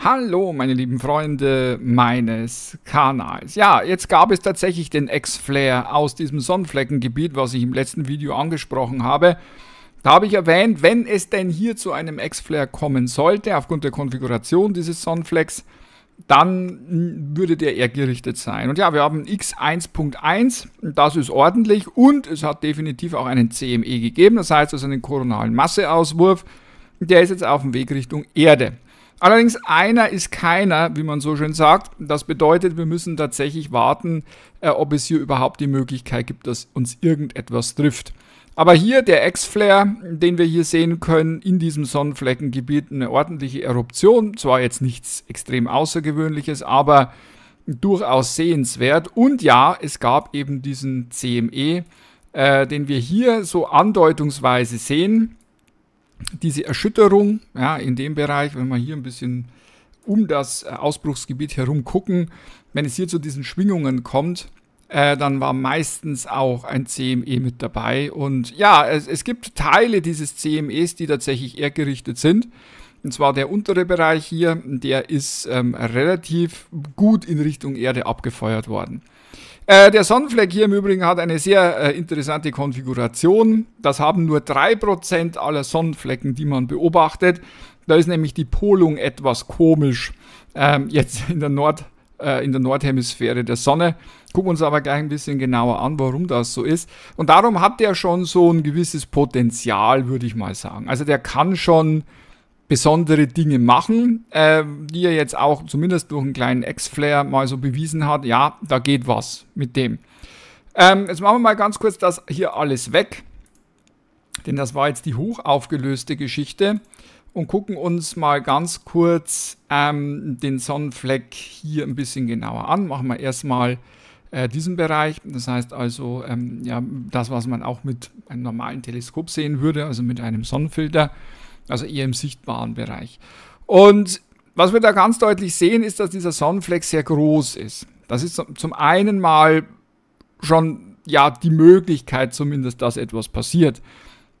Hallo, meine lieben Freunde meines Kanals. Ja, jetzt gab es tatsächlich den X-Flare aus diesem Sonnenfleckengebiet, was ich im letzten Video angesprochen habe. Da habe ich erwähnt, wenn es denn hier zu einem X-Flare kommen sollte, aufgrund der Konfiguration dieses Sonnenflecks, dann würde der eher gerichtet sein. Und ja, wir haben X1.1, das ist ordentlich und es hat definitiv auch einen CME gegeben, das heißt also einen koronalen Masseauswurf. Der ist jetzt auf dem Weg Richtung Erde. Allerdings einer ist keiner, wie man so schön sagt. Das bedeutet, wir müssen tatsächlich warten, äh, ob es hier überhaupt die Möglichkeit gibt, dass uns irgendetwas trifft. Aber hier der X-Flare, den wir hier sehen können, in diesem Sonnenfleckengebiet eine ordentliche Eruption. Zwar jetzt nichts extrem Außergewöhnliches, aber durchaus sehenswert. Und ja, es gab eben diesen CME, äh, den wir hier so andeutungsweise sehen diese Erschütterung ja, in dem Bereich, wenn wir hier ein bisschen um das äh, Ausbruchsgebiet herum gucken, wenn es hier zu diesen Schwingungen kommt, äh, dann war meistens auch ein CME mit dabei. Und ja, es, es gibt Teile dieses CMEs, die tatsächlich ergerichtet sind. Und zwar der untere Bereich hier, der ist ähm, relativ gut in Richtung Erde abgefeuert worden. Äh, der Sonnenfleck hier im Übrigen hat eine sehr äh, interessante Konfiguration. Das haben nur 3% aller Sonnenflecken, die man beobachtet. Da ist nämlich die Polung etwas komisch. Ähm, jetzt in der Nord- äh, in der Nordhemisphäre der Sonne. Gucken wir uns aber gleich ein bisschen genauer an, warum das so ist. Und darum hat der schon so ein gewisses Potenzial, würde ich mal sagen. Also der kann schon besondere Dinge machen, äh, die er jetzt auch zumindest durch einen kleinen x flair mal so bewiesen hat, ja, da geht was mit dem. Ähm, jetzt machen wir mal ganz kurz das hier alles weg, denn das war jetzt die hoch aufgelöste Geschichte und gucken uns mal ganz kurz ähm, den Sonnenfleck hier ein bisschen genauer an. Machen wir erstmal äh, diesen Bereich, das heißt also ähm, ja, das, was man auch mit einem normalen Teleskop sehen würde, also mit einem Sonnenfilter. Also eher im sichtbaren Bereich. Und was wir da ganz deutlich sehen, ist, dass dieser Sonnenfleck sehr groß ist. Das ist zum einen mal schon ja die Möglichkeit zumindest, dass etwas passiert.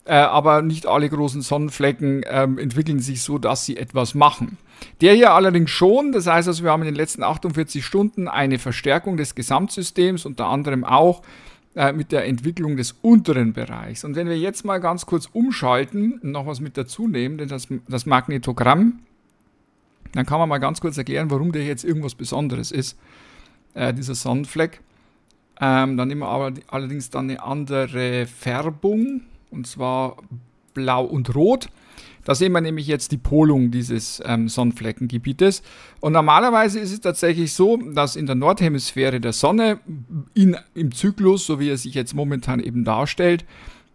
Äh, aber nicht alle großen Sonnenflecken äh, entwickeln sich so, dass sie etwas machen. Der hier allerdings schon, das heißt also, wir haben in den letzten 48 Stunden eine Verstärkung des Gesamtsystems, unter anderem auch äh, mit der Entwicklung des unteren Bereichs. Und wenn wir jetzt mal ganz kurz umschalten und noch was mit dazu nehmen, denn das, das Magnetogramm, dann kann man mal ganz kurz erklären, warum der jetzt irgendwas Besonderes ist, äh, dieser Sonnenfleck. Ähm, dann nehmen wir aber allerdings dann eine andere Färbung, und zwar blau und rot. Da sehen wir nämlich jetzt die Polung dieses ähm, Sonnenfleckengebietes. Und normalerweise ist es tatsächlich so, dass in der Nordhemisphäre der Sonne in, im Zyklus, so wie er sich jetzt momentan eben darstellt,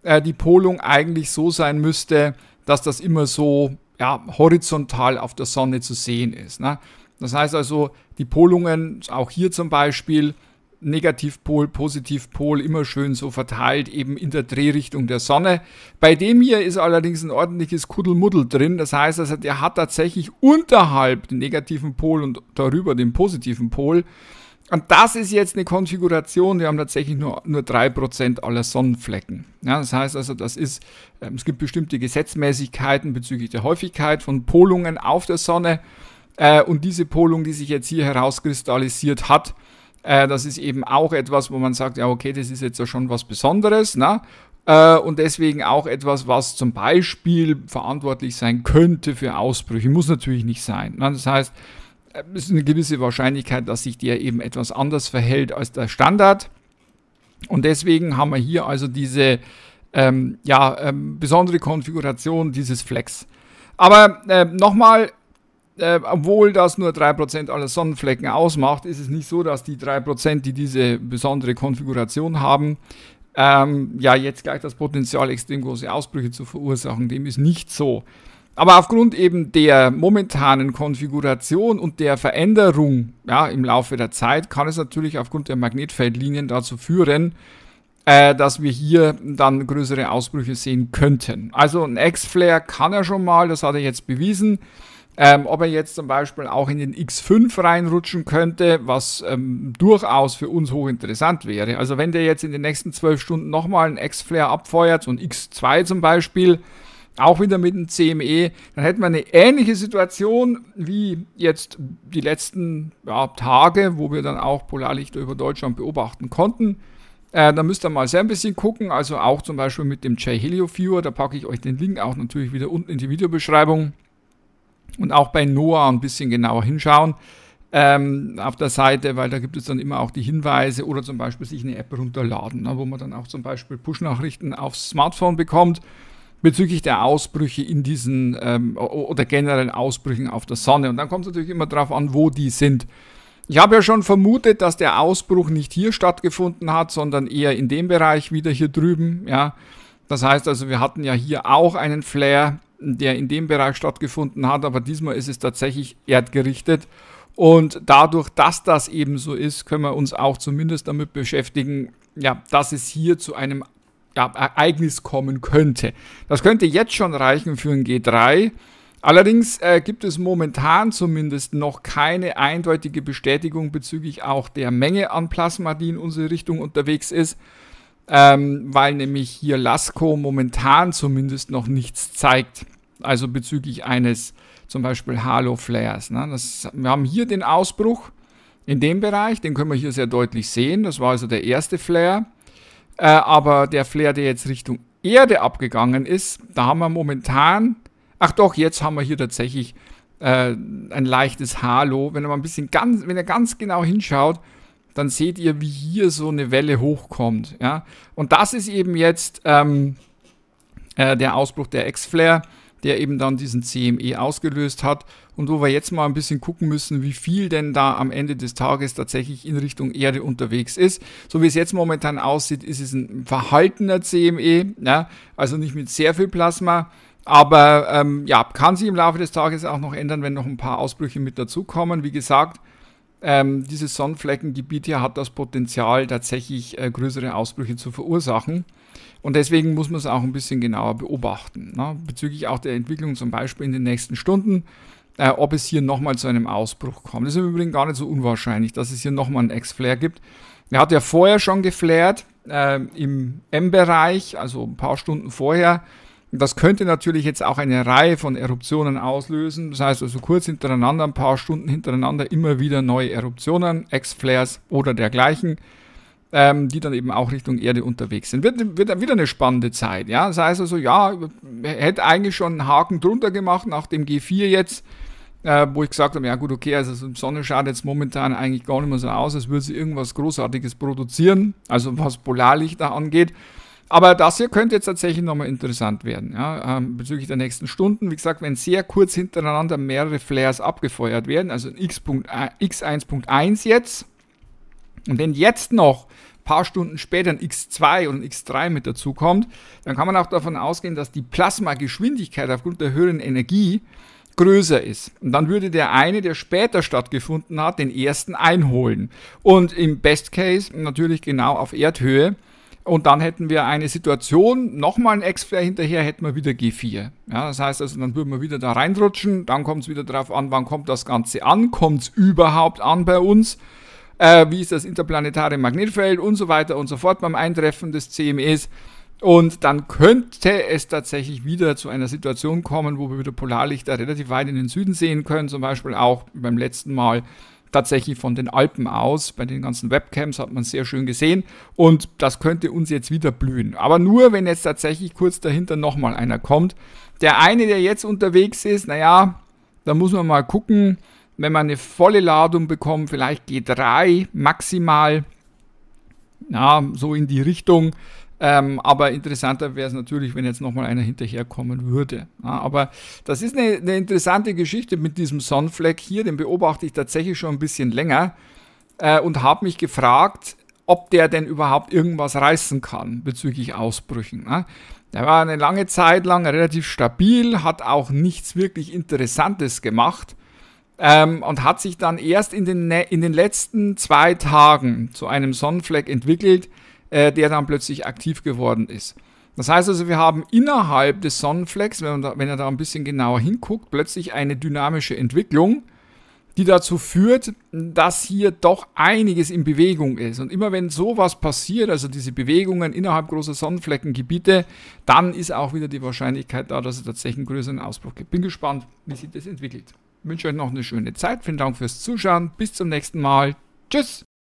äh, die Polung eigentlich so sein müsste, dass das immer so ja, horizontal auf der Sonne zu sehen ist. Ne? Das heißt also, die Polungen, auch hier zum Beispiel, Negativpol, Positivpol immer schön so verteilt, eben in der Drehrichtung der Sonne. Bei dem hier ist allerdings ein ordentliches Kuddelmuddel drin. Das heißt, also, der hat tatsächlich unterhalb den negativen Pol und darüber den positiven Pol. Und das ist jetzt eine Konfiguration, wir haben tatsächlich nur, nur 3% aller Sonnenflecken. Ja, das heißt also, das ist, ähm, es gibt bestimmte Gesetzmäßigkeiten bezüglich der Häufigkeit von Polungen auf der Sonne. Äh, und diese Polung, die sich jetzt hier herauskristallisiert hat, äh, das ist eben auch etwas, wo man sagt, ja, okay, das ist jetzt ja schon was Besonderes, ne? Äh, und deswegen auch etwas, was zum Beispiel verantwortlich sein könnte für Ausbrüche. Muss natürlich nicht sein. Ne? Das heißt, äh, es ist eine gewisse Wahrscheinlichkeit, dass sich der eben etwas anders verhält als der Standard. Und deswegen haben wir hier also diese ähm, ja, ähm, besondere Konfiguration dieses Flex. Aber äh, nochmal, äh, obwohl das nur 3% aller Sonnenflecken ausmacht, ist es nicht so, dass die 3%, die diese besondere Konfiguration haben, ähm, ja jetzt gleich das Potenzial, extrem große Ausbrüche zu verursachen. Dem ist nicht so. Aber aufgrund eben der momentanen Konfiguration und der Veränderung ja, im Laufe der Zeit kann es natürlich aufgrund der Magnetfeldlinien dazu führen, äh, dass wir hier dann größere Ausbrüche sehen könnten. Also ein X-Flare kann er schon mal, das hat er jetzt bewiesen. Ähm, ob er jetzt zum Beispiel auch in den X5 reinrutschen könnte, was ähm, durchaus für uns hochinteressant wäre. Also wenn der jetzt in den nächsten zwölf Stunden nochmal einen X-Flare abfeuert, so ein X2 zum Beispiel, auch wieder mit einem CME, dann hätten wir eine ähnliche Situation wie jetzt die letzten ja, Tage, wo wir dann auch Polarlichter über Deutschland beobachten konnten. Äh, da müsst ihr mal sehr ein bisschen gucken, also auch zum Beispiel mit dem J-Helio Viewer, da packe ich euch den Link auch natürlich wieder unten in die Videobeschreibung und auch bei Noah ein bisschen genauer hinschauen ähm, auf der Seite, weil da gibt es dann immer auch die Hinweise oder zum Beispiel sich eine App runterladen, ne, wo man dann auch zum Beispiel Push-Nachrichten aufs Smartphone bekommt bezüglich der Ausbrüche in diesen ähm, oder generellen Ausbrüchen auf der Sonne. Und dann kommt es natürlich immer darauf an, wo die sind. Ich habe ja schon vermutet, dass der Ausbruch nicht hier stattgefunden hat, sondern eher in dem Bereich wieder hier drüben. Ja. Das heißt also, wir hatten ja hier auch einen Flair der in dem Bereich stattgefunden hat, aber diesmal ist es tatsächlich erdgerichtet. Und dadurch, dass das eben so ist, können wir uns auch zumindest damit beschäftigen, ja, dass es hier zu einem ja, Ereignis kommen könnte. Das könnte jetzt schon reichen für ein G3. Allerdings äh, gibt es momentan zumindest noch keine eindeutige Bestätigung bezüglich auch der Menge an Plasma, die in unsere Richtung unterwegs ist ähm, weil nämlich hier Lasco momentan zumindest noch nichts zeigt. Also bezüglich eines zum Beispiel Halo-Flares. Ne? Das, wir haben hier den Ausbruch in dem Bereich, den können wir hier sehr deutlich sehen. Das war also der erste Flare. Äh, aber der Flare, der jetzt Richtung Erde abgegangen ist, da haben wir momentan, ach doch, jetzt haben wir hier tatsächlich äh, ein leichtes Halo. Wenn er mal ein bisschen ganz, wenn er ganz genau hinschaut, dann seht ihr, wie hier so eine Welle hochkommt. Ja? Und das ist eben jetzt ähm, äh, der Ausbruch der X-Flare, der eben dann diesen CME ausgelöst hat. Und wo wir jetzt mal ein bisschen gucken müssen, wie viel denn da am Ende des Tages tatsächlich in Richtung Erde unterwegs ist. So wie es jetzt momentan aussieht, ist es ein verhaltener CME, ja? also nicht mit sehr viel Plasma. Aber ähm, ja, kann sich im Laufe des Tages auch noch ändern, wenn noch ein paar Ausbrüche mit dazukommen. Wie gesagt, ähm, dieses Sonnenfleckengebiet hier hat das Potenzial, tatsächlich äh, größere Ausbrüche zu verursachen. Und deswegen muss man es auch ein bisschen genauer beobachten. Ne? Bezüglich auch der Entwicklung zum Beispiel in den nächsten Stunden, äh, ob es hier nochmal zu einem Ausbruch kommt. Das ist im Übrigen gar nicht so unwahrscheinlich, dass es hier nochmal einen Ex-Flare gibt. Er hat ja vorher schon geflared äh, im M-Bereich, also ein paar Stunden vorher. Das könnte natürlich jetzt auch eine Reihe von Eruptionen auslösen. Das heißt also kurz hintereinander, ein paar Stunden hintereinander immer wieder neue Eruptionen, Ex-Flares oder dergleichen, ähm, die dann eben auch Richtung Erde unterwegs sind. Wird, wird wieder eine spannende Zeit. Ja? Das heißt also, ja, hätte eigentlich schon einen Haken drunter gemacht nach dem G4 jetzt, äh, wo ich gesagt habe, ja gut, okay, also die Sonne schaut jetzt momentan eigentlich gar nicht mehr so aus, als würde sie irgendwas Großartiges produzieren, also was Polarlichter angeht. Aber das hier könnte jetzt tatsächlich nochmal interessant werden, ja, ähm, bezüglich der nächsten Stunden. Wie gesagt, wenn sehr kurz hintereinander mehrere Flares abgefeuert werden, also X1.1 äh, jetzt, und wenn jetzt noch ein paar Stunden später ein X2 und ein X3 mit dazukommt, dann kann man auch davon ausgehen, dass die Plasmageschwindigkeit aufgrund der höheren Energie größer ist. Und dann würde der eine, der später stattgefunden hat, den ersten einholen. Und im Best Case natürlich genau auf Erdhöhe und dann hätten wir eine Situation, nochmal ein X-Flare hinterher, hätten wir wieder G4. Ja, das heißt also, dann würden wir wieder da reinrutschen, dann kommt es wieder darauf an, wann kommt das Ganze an, kommt es überhaupt an bei uns, äh, wie ist das interplanetare Magnetfeld und so weiter und so fort beim Eintreffen des CMEs. Und dann könnte es tatsächlich wieder zu einer Situation kommen, wo wir wieder Polarlichter relativ weit in den Süden sehen können, zum Beispiel auch beim letzten Mal tatsächlich von den Alpen aus. Bei den ganzen Webcams hat man sehr schön gesehen und das könnte uns jetzt wieder blühen. Aber nur, wenn jetzt tatsächlich kurz dahinter nochmal einer kommt. Der eine, der jetzt unterwegs ist, naja, da muss man mal gucken, wenn man eine volle Ladung bekommt, vielleicht G3 maximal, na, so in die Richtung. Ähm, aber interessanter wäre es natürlich, wenn jetzt nochmal einer hinterherkommen würde. Ja, aber das ist eine, eine, interessante Geschichte mit diesem Sonnenfleck hier. Den beobachte ich tatsächlich schon ein bisschen länger äh, und habe mich gefragt, ob der denn überhaupt irgendwas reißen kann bezüglich Ausbrüchen. Ne? Der war eine lange Zeit lang relativ stabil, hat auch nichts wirklich Interessantes gemacht ähm, und hat sich dann erst in den, in den letzten zwei Tagen zu einem Sonnenfleck entwickelt, äh, der dann plötzlich aktiv geworden ist. Das heißt also, wir haben innerhalb des Sonnenflecks, wenn, da, wenn er da ein bisschen genauer hinguckt, plötzlich eine dynamische Entwicklung, die dazu führt, dass hier doch einiges in Bewegung ist. Und immer wenn sowas passiert, also diese Bewegungen innerhalb großer Sonnenfleckengebiete, dann ist auch wieder die Wahrscheinlichkeit da, dass es tatsächlich einen größeren Ausbruch gibt. Bin gespannt, wie sich das entwickelt. Ich wünsche euch noch eine schöne Zeit. Vielen Dank fürs Zuschauen. Bis zum nächsten Mal. Tschüss.